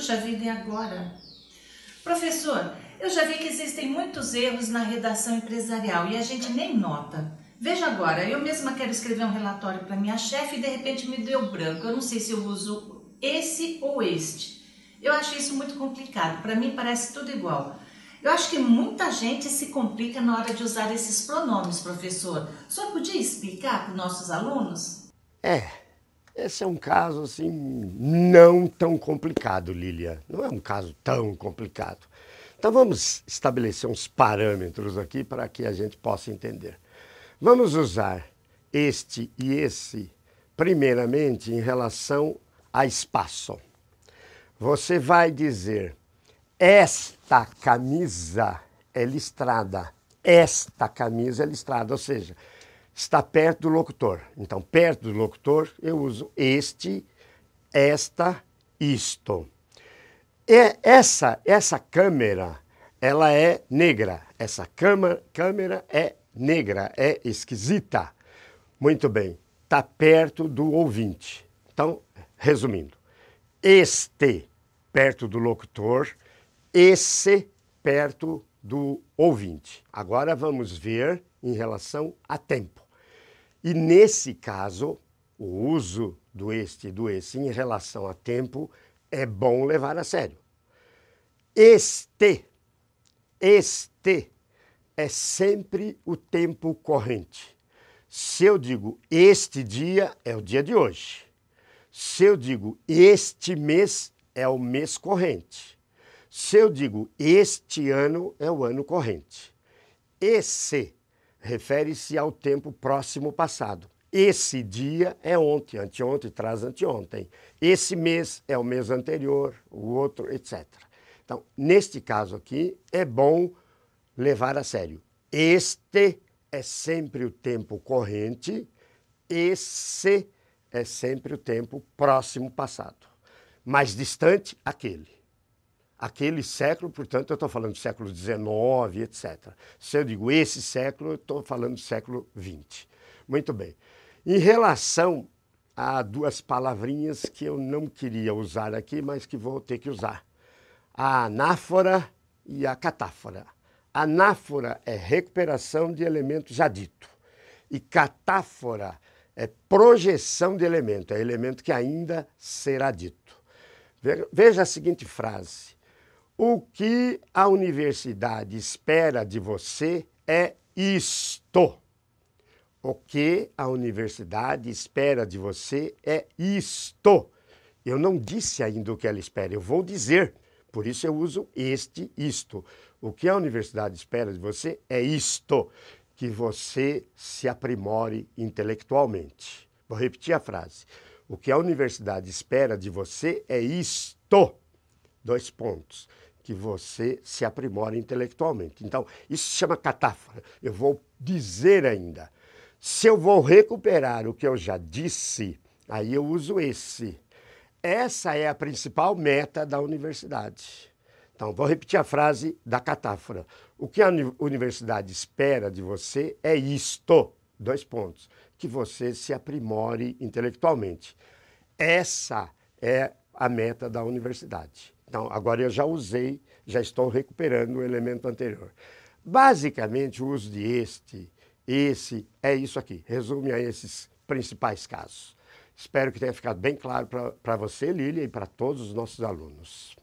Puxa vida, e agora? Professor, eu já vi que existem muitos erros na redação empresarial e a gente nem nota. Veja agora, eu mesma quero escrever um relatório para minha chefe e de repente me deu branco. Eu não sei se eu uso esse ou este. Eu acho isso muito complicado. Para mim parece tudo igual. Eu acho que muita gente se complica na hora de usar esses pronomes, professor. Só podia explicar para nossos alunos? É, esse é um caso assim não tão complicado, Lilia. Não é um caso tão complicado. Então vamos estabelecer uns parâmetros aqui para que a gente possa entender. Vamos usar este e esse primeiramente em relação a espaço. Você vai dizer esta camisa é listrada. Esta camisa é listrada, ou seja, está perto do locutor. Então, perto do locutor, eu uso este, esta, isto. E essa, essa câmera, ela é negra. Essa câmera, câmera é negra, é esquisita. Muito bem, está perto do ouvinte. Então, resumindo, este perto do locutor, esse perto do ouvinte. Agora vamos ver em relação a tempo. E nesse caso, o uso do este e do esse em relação a tempo é bom levar a sério. Este, este é sempre o tempo corrente. Se eu digo este dia, é o dia de hoje. Se eu digo este mês, é o mês corrente. Se eu digo este ano é o ano corrente, esse refere-se ao tempo próximo passado. Esse dia é ontem, anteontem traz anteontem. Esse mês é o mês anterior, o outro, etc. Então, neste caso aqui, é bom levar a sério. Este é sempre o tempo corrente, esse é sempre o tempo próximo passado. Mais distante, aquele aquele século, portanto, eu estou falando do século XIX, etc. Se eu digo esse século, eu estou falando do século XX. Muito bem. Em relação a duas palavrinhas que eu não queria usar aqui, mas que vou ter que usar: a anáfora e a catáfora. Anáfora é recuperação de elemento já dito, e catáfora é projeção de elemento, é elemento que ainda será dito. Veja a seguinte frase: o que a universidade espera de você é isto. O que a universidade espera de você é isto. Eu não disse ainda o que ela espera, eu vou dizer. Por isso eu uso este, isto. O que a universidade espera de você é isto: que você se aprimore intelectualmente. Vou repetir a frase. O que a universidade espera de você é isto. Dois pontos que você se aprimora intelectualmente. Então, isso se chama catáfora. Eu vou dizer ainda. Se eu vou recuperar o que eu já disse, aí eu uso esse. Essa é a principal meta da universidade. Então, vou repetir a frase da catáfora. O que a universidade espera de você é isto: dois pontos. Que você se aprimore intelectualmente. Essa é a meta da universidade. Então, agora eu já usei, já estou recuperando o elemento anterior. Basicamente, o uso de este, esse, é isso aqui. Resume a esses principais casos. Espero que tenha ficado bem claro para você, Lília, e para todos os nossos alunos.